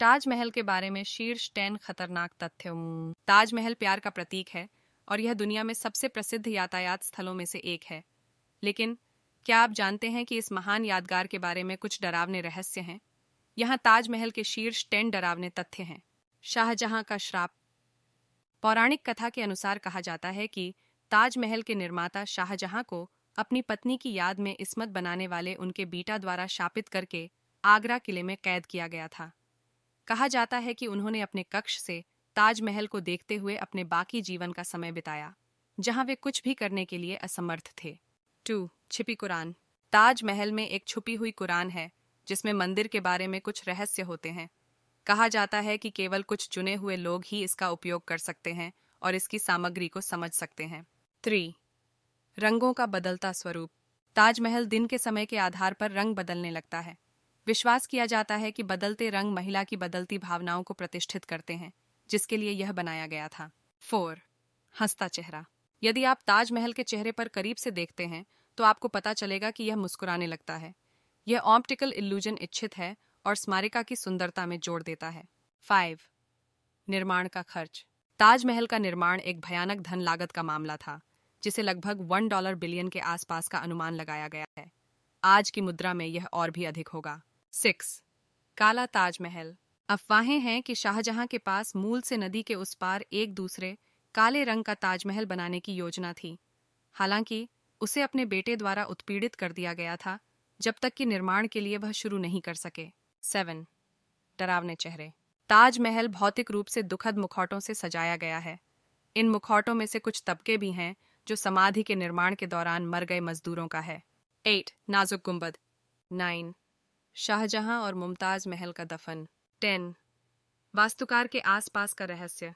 ताजमहल के बारे में शीर्ष टेन खतरनाक तथ्य ताजमहल प्यार का प्रतीक है और यह दुनिया में सबसे प्रसिद्ध यातायात स्थलों में से एक है लेकिन क्या आप जानते हैं कि इस महान यादगार के बारे में कुछ डरावने रहस्य हैं यहाँ ताजमहल के शीर्ष टेन डरावने तथ्य हैं शाहजहां का श्राप पौराणिक कथा के अनुसार कहा जाता है कि ताजमहल के निर्माता शाहजहां को अपनी पत्नी की याद में इसमत बनाने वाले उनके बीटा द्वारा शापित करके आगरा किले में कैद किया गया था कहा जाता है कि उन्होंने अपने कक्ष से ताजमहल को देखते हुए अपने बाकी जीवन का समय बिताया जहां वे कुछ भी करने के लिए असमर्थ थे टू छिपी कुरान ताजमहल में एक छुपी हुई कुरान है जिसमें मंदिर के बारे में कुछ रहस्य होते हैं कहा जाता है कि केवल कुछ चुने हुए लोग ही इसका उपयोग कर सकते हैं और इसकी सामग्री को समझ सकते हैं थ्री रंगों का बदलता स्वरूप ताजमहल दिन के समय के आधार पर रंग बदलने लगता है विश्वास किया जाता है कि बदलते रंग महिला की बदलती भावनाओं को प्रतिष्ठित करते हैं जिसके लिए यह बनाया गया था फोर हंसता चेहरा यदि आप ताजमहल के चेहरे पर करीब से देखते हैं तो आपको पता चलेगा कि यह मुस्कुराने लगता है यह ऑप्टिकल इल्यूजन इच्छित है और स्मारिका की सुंदरता में जोड़ देता है फाइव निर्माण का खर्च ताजमहल का निर्माण एक भयानक धन लागत का मामला था जिसे लगभग वन डॉलर बिलियन के आसपास का अनुमान लगाया गया है आज की मुद्रा में यह और भी अधिक होगा सिक्स काला ताजमहल अफवाहें हैं कि शाहजहां के पास मूल से नदी के उस पार एक दूसरे काले रंग का ताजमहल बनाने की योजना थी हालांकि उसे अपने बेटे द्वारा उत्पीड़ित कर दिया गया था जब तक कि निर्माण के लिए वह शुरू नहीं कर सके सेवन डरावने चेहरे ताजमहल भौतिक रूप से दुखद मुखौटों से सजाया गया है इन मुखौटों में से कुछ तबके भी हैं जो समाधि के निर्माण के दौरान मर गए मजदूरों का है एट नाजुक गुम्बद नाइन शाहजहां और मुमताज महल का दफन टेन वास्तुकार के आसपास का रहस्य